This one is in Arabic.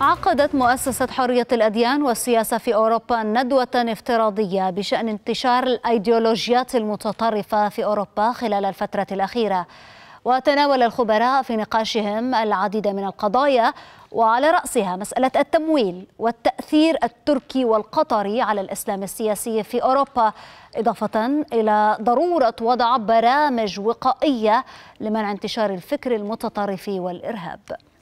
عقدت مؤسسة حرية الأديان والسياسة في أوروبا ندوة افتراضية بشأن انتشار الأيديولوجيات المتطرفة في أوروبا خلال الفترة الأخيرة وتناول الخبراء في نقاشهم العديد من القضايا وعلى رأسها مسألة التمويل والتأثير التركي والقطري على الإسلام السياسي في أوروبا إضافة إلى ضرورة وضع برامج وقائية لمنع انتشار الفكر المتطرف والإرهاب